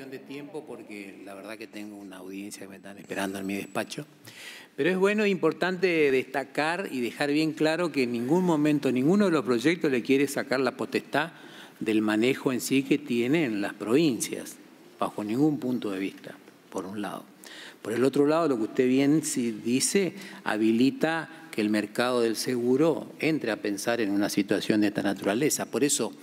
de tiempo porque la verdad que tengo una audiencia que me están esperando en mi despacho. Pero es bueno e importante destacar y dejar bien claro que en ningún momento, ninguno de los proyectos le quiere sacar la potestad del manejo en sí que tienen las provincias, bajo ningún punto de vista, por un lado. Por el otro lado, lo que usted bien dice habilita que el mercado del seguro entre a pensar en una situación de esta naturaleza. Por eso,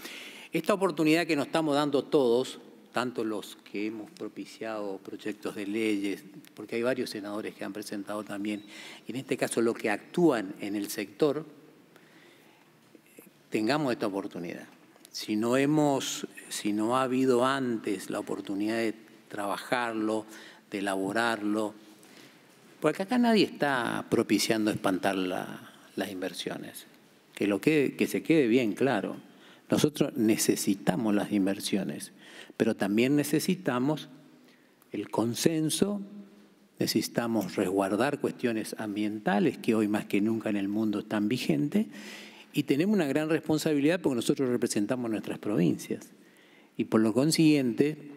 esta oportunidad que nos estamos dando todos tanto los que hemos propiciado proyectos de leyes, porque hay varios senadores que han presentado también, y en este caso los que actúan en el sector, tengamos esta oportunidad. Si no hemos, si no ha habido antes la oportunidad de trabajarlo, de elaborarlo, porque acá nadie está propiciando espantar las inversiones. Que, lo que se quede bien claro. Nosotros necesitamos las inversiones, pero también necesitamos el consenso, necesitamos resguardar cuestiones ambientales que hoy más que nunca en el mundo están vigentes y tenemos una gran responsabilidad porque nosotros representamos nuestras provincias y por lo consiguiente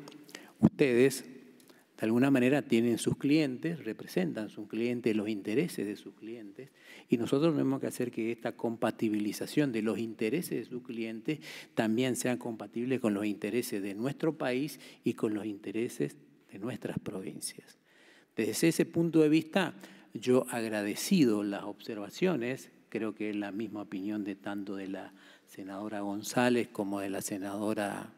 ustedes de alguna manera tienen sus clientes, representan sus clientes, los intereses de sus clientes, y nosotros tenemos que hacer que esta compatibilización de los intereses de sus clientes también sean compatibles con los intereses de nuestro país y con los intereses de nuestras provincias. Desde ese punto de vista, yo agradecido las observaciones, creo que es la misma opinión de tanto de la senadora González como de la senadora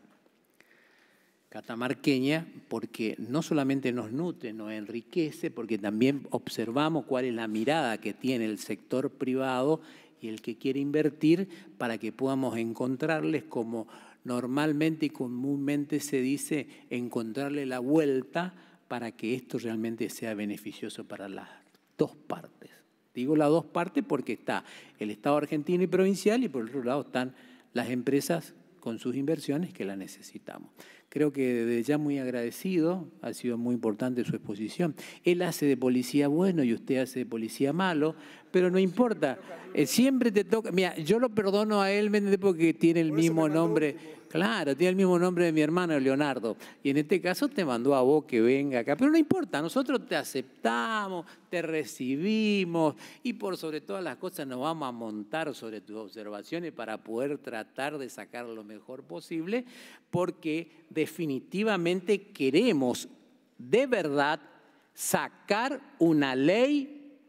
catamarqueña, porque no solamente nos nutre, nos enriquece, porque también observamos cuál es la mirada que tiene el sector privado y el que quiere invertir para que podamos encontrarles como normalmente y comúnmente se dice, encontrarle la vuelta para que esto realmente sea beneficioso para las dos partes. Digo las dos partes porque está el Estado argentino y provincial y por otro lado están las empresas con sus inversiones que la necesitamos. Creo que desde ya muy agradecido, ha sido muy importante su exposición. Él hace de policía bueno y usted hace de policía malo, pero no importa, eh, siempre te toca, mira, yo lo perdono a él porque tiene el mismo nombre Claro, tiene el mismo nombre de mi hermano Leonardo. Y en este caso te mandó a vos que venga acá. Pero no importa, nosotros te aceptamos, te recibimos y por sobre todas las cosas nos vamos a montar sobre tus observaciones para poder tratar de sacar lo mejor posible porque definitivamente queremos de verdad sacar una ley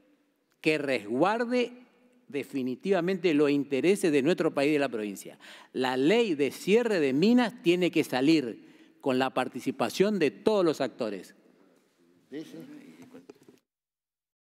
que resguarde definitivamente los intereses de nuestro país y de la provincia. La ley de cierre de minas tiene que salir con la participación de todos los actores.